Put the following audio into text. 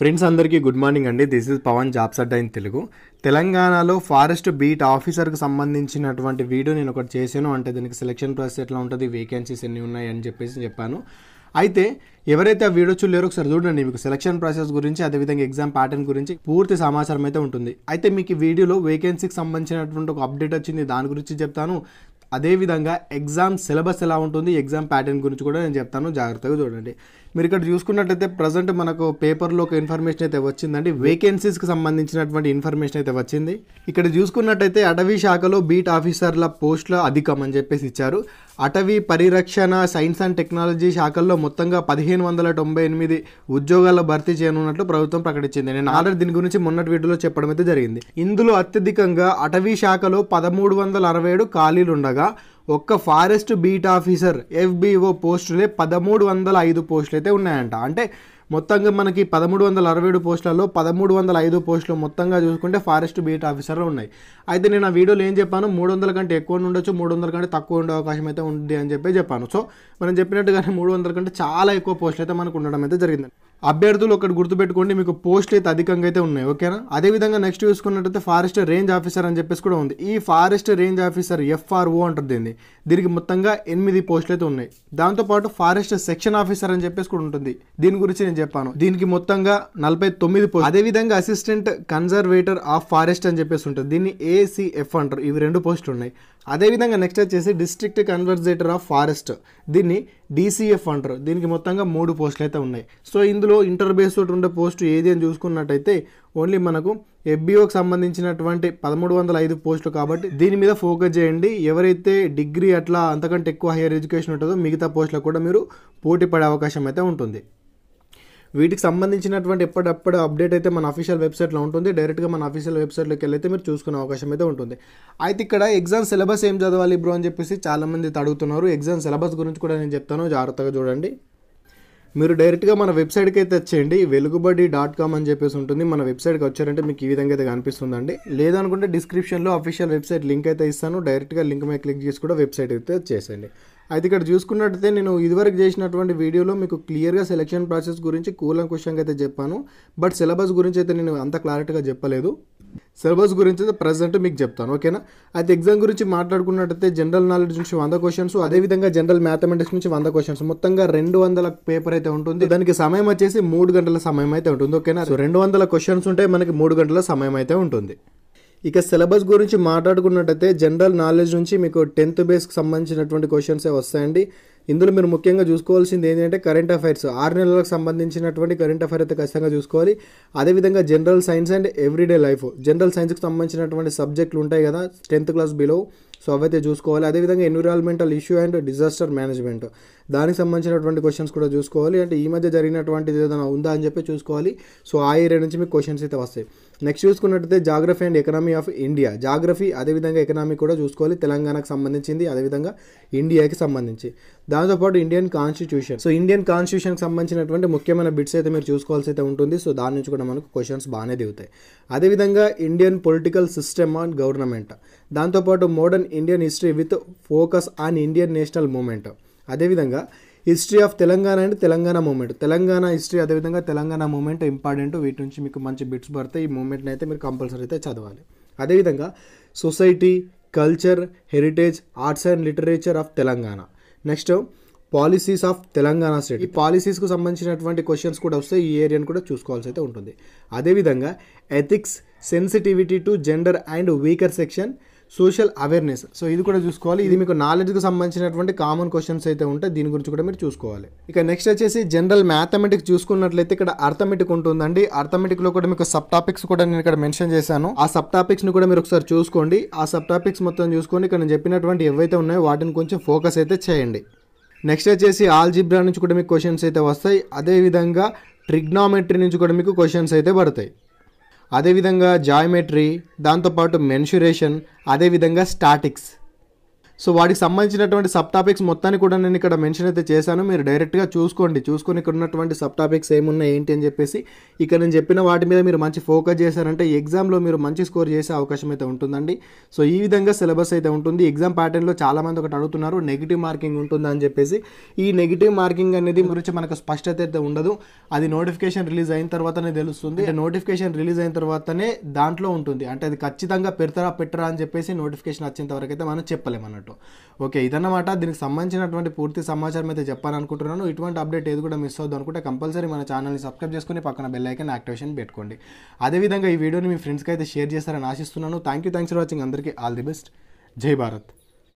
friends అందరికీ good morning అండి this is Pavan jobs Adda in Telugu తెలంగాణలో ఫారెస్ట్ బీట్ ఆఫీసర్కి సంబంధించినటువంటి వీడియో నేను ఒకటి చేశాను అంటే దీనికి సెలెక్షన్ ప్రాసెస్ ఎట్లా ఉంటుంది వేకెన్సీస్ ఎన్ని ఉన్నాయి అని చెప్పేసి చెప్పాను అయితే ఎవరైతే ఆ వీడియో చూడలేరో ఒకసారి చూడండి మీకు సెలక్షన్ ప్రాసెస్ గురించి అదేవిధంగా ఎగ్జామ్ ప్యాటర్న్ గురించి పూర్తి సమాచారం అయితే ఉంటుంది అయితే మీకు ఈ వీడియోలో వేకెన్సీకి సంబంధించినటువంటి ఒక అప్డేట్ వచ్చింది దాని గురించి చెప్తాను అదేవిధంగా ఎగ్జామ్ సిలబస్ ఎలా ఉంటుంది ఎగ్జామ్ ప్యాటర్న్ గురించి కూడా నేను చెప్తాను జాగ్రత్తగా చూడండి మీరు ఇక్కడ చూసుకున్నట్టయితే ప్రజెంట్ మనకు పేపర్లో ఒక ఇన్ఫర్మేషన్ అయితే వచ్చిందండి వేకెన్సీస్కి సంబంధించినటువంటి ఇన్ఫర్మేషన్ అయితే వచ్చింది ఇక్కడ చూసుకున్నట్టయితే అటవీ శాఖలో బీట్ ఆఫీసర్ల పోస్టులు అధికం అని చెప్పేసి ఇచ్చారు అటవీ పరిరక్షణ సైన్స్ అండ్ టెక్నాలజీ శాఖల్లో మొత్తంగా పదిహేను వందల తొంభై ఎనిమిది ఉద్యోగాల భర్తీ చేయనున్నట్లు ప్రభుత్వం ప్రకటించింది నేను ఆల్రెడీ దీని గురించి మొన్నటి వీడియోలో చెప్పడం అయితే జరిగింది ఇందులో అత్యధికంగా అటవీ శాఖలో పదమూడు వందల అరవై ఏడు ఉండగా ఒక్క ఫారెస్ట్ బీట్ ఆఫీసర్ ఎఫ్బిఓ పోస్టులే పదమూడు వందల ఐదు పోస్టులు అయితే ఉన్నాయంట అంటే మొత్తంగా మనకి పదమూడు వందల అరవై ఏడు పోస్టులలో పదమూడు వందల ఐదు పోస్టులు మొత్తంగా చూసుకుంటే ఫారెస్ట్ బీట్ ఆఫీసర్లు ఉన్నాయి అయితే నేను ఆ వీడియోలో ఏం చెప్పాను మూడు వందల కంటే ఎక్కువ ఉండొచ్చు మూడు వందల కంటే తక్కువ ఉండే అవకాశం అయితే ఉంది అని చెప్పి చెప్పాను సో మనం చెప్పినట్టుగానే మూడు వందల కంటే చాలా ఎక్కువ పోస్టులు అయితే మనకు ఉండడం అయితే జరిగింది అభ్యర్థులు ఒకటి గుర్తుపెట్టుకోండి మీకు పోస్టులు అయితే అధికంగా అయితే ఉన్నాయి ఓకేనా అదేవిధంగా నెక్స్ట్ చూసుకున్నట్టయితే ఫారెస్ట్ రేంజ్ ఆఫీసర్ అని చెప్పేసి కూడా ఉంది ఈ ఫారెస్ట్ రేంజ్ ఆఫీసర్ ఎఫ్ఆర్ఓ అంటుంది దీన్ని దీనికి మొత్తంగా ఎనిమిది పోస్టులు అయితే ఉన్నాయి దాంతోపాటు ఫారెస్ట్ సెక్షన్ ఆఫీసర్ అని చెప్పేసి కూడా ఉంటుంది దీని గురించి నేను చెప్పాను దీనికి మొత్తంగా నలభై తొమ్మిది పోస్ట్ అదేవిధంగా అసిస్టెంట్ కన్జర్వేటర్ ఆఫ్ ఫారెస్ట్ అని చెప్పేసి ఉంటుంది దీన్ని ఏసీఎఫ్ అంటారు ఇవి రెండు పోస్టులు ఉన్నాయి అదేవిధంగా నెక్స్ట్ వచ్చేసి డిస్ట్రిక్ట్ కన్వర్జేటర్ ఆఫ్ ఫారెస్ట్ దీన్ని డీసీఎఫ్ అంటారు దీనికి మొత్తంగా మూడు పోస్టులు అయితే ఉన్నాయి సో ఇందులో ఇంటర్ బేస్ తోటి ఉండే పోస్ట్ ఏది అని చూసుకున్నట్టయితే ఓన్లీ మనకు ఎఫ్బిఓకి సంబంధించినటువంటి పదమూడు వందల ఐదు పోస్టులు కాబట్టి దీని మీద ఫోకస్ చేయండి ఎవరైతే డిగ్రీ అట్లా అంతకంటే ఎక్కువ హైయర్ ఎడ్యుకేషన్ ఉంటుందో మిగతా పోస్టులకు కూడా మీరు పోటీ పడే అవకాశం అయితే ఉంటుంది వీటికి సంబంధించినటువంటి ఎప్పటిప్పుడు అప్డేట్ అయితే మన అఫీషియల్ వెబ్సైట్లో ఉంటుంది డైరెక్ట్గా మన అఫీషియల్ వెబ్సైట్లోకి వెళ్ళైతే మీరు చూసుకునే అవకాశం అయితే ఉంటుంది అయితే ఇక్కడ ఎగ్జామ్ సిలబస్ ఏం చదవాలి బ్రో అని చెప్పేసి చాలామంది అడుగుతున్నారు ఎగ్జామ్ సిలబస్ గురించి కూడా నేను చెప్తాను జాగ్రత్తగా చూడండి మీరు డైరెక్ట్గా మన వెబ్సైట్కి అయితే వచ్చేయండి వెలుగుబడి డాట్ కామ్ అని చెప్పేసి ఉంటుంది మన వెబ్సైట్కి వచ్చారంటే మీకు ఈ విధంగా అయితే కనిపిస్తుందండి లేదనుకుంటే డిస్క్రిప్షన్లో అఫీషియల్ వెబ్సైట్ లింక్ అయితే ఇస్తాను డైరెక్ట్గా లింక్ మీద క్లిక్ చేసి కూడా వెబ్సైట్ అయితే చేసేయండి అయితే ఇక్కడ చూసుకున్నట్టయితే నేను ఇదివరకు చేసినటువంటి వీడియోలో మీకు క్లియర్గా సెలెక్షన్ ప్రాసెస్ గురించి కూలంకుషంగా అయితే చెప్పాను బట్ సిలబస్ గురించి అయితే నేను అంత క్లారిటీగా చెప్పలేదు సిలబస్ గురించి అయితే ప్రజెంట్ మీకు చెప్తాను ఓకేనా అయితే ఎగ్జామ్ గురించి మాట్లాడుకున్నట్టయితే జనరల్ నాలెడ్జ్ నుంచి వంద క్వశ్చన్స్ అదేవిధంగా జనరల్ మ్యాథమెటిక్స్ నుంచి వంద క్వశ్చన్స్ మొత్తంగా రెండు వందల పేపర్ అయితే ఉంటుంది దానికి సమయం వచ్చేసి మూడు గంటల సమయం అయితే ఉంటుంది ఓకేనా రెండు వందల క్వశ్చన్స్ ఉంటే మనకి మూడు గంటల సమయం అయితే ఉంటుంది ఇక సిలబస్ గురించి మాట్లాడుకున్నట్టయితే జనరల్ నాలెడ్జ్ నుంచి మీకు టెన్త్ బేస్కి సంబంధించినటువంటి క్వశ్చన్సే వస్తాయండి ఇందులో మీరు ముఖ్యంగా చూసుకోవాల్సింది ఏంటంటే కరెంట్ అఫైర్స్ ఆరు నెలలకు సంబంధించినటువంటి కరెంట్ అఫైర్ అయితే ఖచ్చితంగా చూసుకోవాలి అదేవిధంగా general science and everyday life general సైన్స్కి సంబంధించినటువంటి సబ్జెక్టులు ఉంటాయి కదా టెన్త్ క్లాస్ బిలో సో అవైతే చూసుకోవాలి అదేవిధంగా environmental issue and disaster management దానికి సంబంధించినటువంటి క్వశ్చన్స్ కూడా చూసుకోవాలి అంటే ఈ మధ్య జరిగినటువంటిది ఏదైనా ఉందా అని చెప్పి చూసుకోవాలి సో ఆ ఏరియా నుంచి మీకు క్వశ్చన్స్ అయితే వస్తాయి నెక్స్ట్ చూసుకున్నట్టయితే geography and economy of India geography అదేవిధంగా ఎకనామీ కూడా చూసుకోవాలి తెలంగాణకు సంబంధించింది అదేవిధంగా ఇండియాకి సంబంధించి దాంతోపాటు ఇండియన్ కాన్స్టిట్యూషన్ సో ఇండియన్ కాన్స్టిట్యూషన్కి సంబంధించినటువంటి ముఖ్యమైన బిట్స్ అయితే మీరు చూసుకోవాల్సి అయితే ఉంటుంది సో దాని నుంచి కూడా మనకు క్వశ్చన్స్ బాగానే దిగుతాయి అదేవిధంగా Indian political system and government దాంతోపాటు modern Indian history with focus on Indian national movement అదేవిధంగా history of Telangana and Telangana movement Telangana history అదేవిధంగా తెలంగాణ మూమెంట్ ఇంపార్టెంట్ వీటి నుంచి మీకు మంచి బిట్స్ పడితే ఈ మూమెంట్ని అయితే మీరు కంపల్సరీ అయితే చదవాలి అదేవిధంగా society culture heritage arts and literature of Telangana next policies of Telangana state ఈ పాలసీస్కు సంబంధించినటువంటి క్వశ్చన్స్ కూడా వస్తే ఈ ఏరియాను కూడా చూసుకోవాల్సి అయితే ఉంటుంది అదేవిధంగా ethics sensitivity to gender and weaker section social awareness so ఇది కూడా చూసుకోవాలి ఇది మీకు నాలెడ్జ్కి సంబంధించినటువంటి కామన్ క్వశ్చన్స్ అయితే ఉంటాయి దీని గురించి కూడా మీరు చూసుకోవాలి ఇక నెక్స్ట్ వచ్చేసి జనరల్ మ్యాథమెటిక్స్ చూసుకున్నట్లయితే ఇక్కడ అర్థమెటిక్ ఉంటుందండి అర్థమెటిక్లో కూడా మీకు సబ్ టాపిక్స్ కూడా నేను ఇక్కడ మెన్షన్ చేశాను ఆ సబ్ టాపిక్స్ని కూడా మీరు ఒకసారి చూసుకోండి ఆ సబ్ టాపిక్స్ మొత్తం చూసుకొని ఇక్కడ నేను చెప్పినటువంటి ఏవైతే ఉన్నాయో వాటిని కొంచెం ఫోకస్ అయితే చేయండి నెక్స్ట్ వచ్చేసి ఆల్జిబ్రా నుంచి కూడా మీకు క్వశ్చన్స్ అయితే వస్తాయి అదేవిధంగా ట్రిగ్నామెట్రీ నుంచి కూడా మీకు క్వశ్చన్స్ అయితే పడతాయి అదేవిధంగా జాయోమెట్రీ దాంతోపాటు మెన్షురేషన్ అదేవిధంగా స్టాటిక్స్ సో వాడికి సంబంధించినటువంటి సబ్ టాపిక్స్ మొత్తాన్ని కూడా నేను ఇక్కడ మెన్షన్ అయితే చేశాను మీరు డైరెక్ట్గా చూసుకోండి చూసుకొని ఇక్కడ ఉన్నటువంటి సబ్ టాపిక్స్ ఏమున్నాయి ఏంటి అని చెప్పేసి ఇక్కడ నేను చెప్పిన వాటి మీద మీరు మంచి ఫోకస్ చేశారంటే ఎగ్జామ్లో మీరు మంచి స్కోర్ చేసే అవకాశం అయితే ఉంటుందండి సో ఈ విధంగా సిలబస్ అయితే ఉంటుంది ఎగ్జామ్ ప్యాటర్న్లో చాలామంది ఒకటి అడుగుతున్నారు నెగిటివ్ మార్కింగ్ ఉంటుందని చెప్పేసి ఈ నెగిటివ్ మార్కింగ్ అనేది గురించి మనకు స్పష్టత అయితే ఉండదు అది నోటిఫికేషన్ రిలీజ్ అయిన తర్వాతనే తెలుస్తుంది నోటిఫికేషన్ రిలీజ్ అయిన తర్వాతనే దాంట్లో ఉంటుంది అంటే అది ఖచ్చితంగా పెడతారా పెట్టరా అని చెప్పేసి నోటిఫికేషన్ వచ్చేంత వరకు అయితే మనం చెప్పలేము అన్నట్టు చేశారు ఓకే ఇదన్నమాట దీనికి సంబంధించినటువంటి పూర్తి సమాచారం అయితే చెప్పాలనుకుంటున్నాను ఇటువంటి అప్డేట్ ఏది కూడా మిస్ అవుతుంది అనుకుంటే కంపల్సరీ మన ఛానల్ని సబ్స్క్రైబ్ చేసుకుని పక్కన బెల్ ఐకన్ యాక్టివేషన్ పెట్టుకోండి అదేవిధంగా ఈ వీడియోని మీ ఫ్రెండ్స్కి అయితే షేర్ చేస్తారని ఆశిస్తున్నాను thank you thanks for watching అందరికీ all the best Jai Bharat